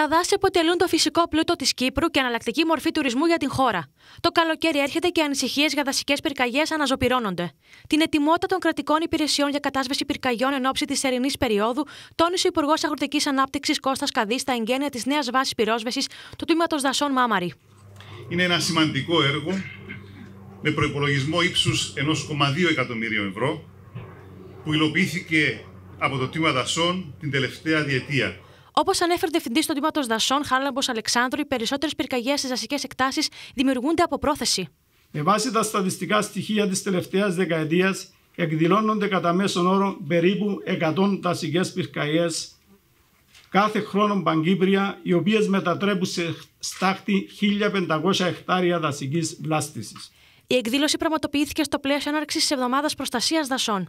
Τα δάση αποτελούν το φυσικό πλούτο της Κύπρου και αναλλακτική μορφή τουρισμού για την χώρα. Το καλοκαίρι έρχεται και ανησυχίες για δασικές πυρκαγιές αναζωπυρώνονται. Την ετοιμότητα των κρατικών υπηρεσιών για κατάσβεση πυρκαγιών εν ώψη της ερηνής περίοδου τόνισε ο Υπουργός Αγροτικής Ανάπτυξης Κώστας Καδί στα εγγένεια της νέας βάσης πυρόσβεσης του τμήματο Δασών Μάμαρη. Είναι ένα σημαντικό έργο με προπολογισμό ύψου 1,2 εκατομμύριων ευρώ που υλοποιήθηκε από το τμήμα Δασών την τελευταία διετία Όπως ανέφερε ο Διευθυντής του Τμήματος Δασών, Χάλαμπος Αλεξάνδρου, οι περισσότερες πυρκαγιές στις δασικές εκτάσεις δημιουργούνται από πρόθεση. Με βάση τα στατιστικά στοιχεία της τελευταίας δεκαετίας, εκδηλώνονται κατά μέσον όρο περίπου 100 δασικές πυρκαγιές κάθε χρόνο παγκύπρια, οι οποίες μετατρέπουν σε στάχτη 1.500 εκτάρια δασικής βλάστησης. Η εκδήλωση πραγματοποιήθηκε στο πλαίσιο έναρξης της Εβδομάδας Προστασίας Δασών.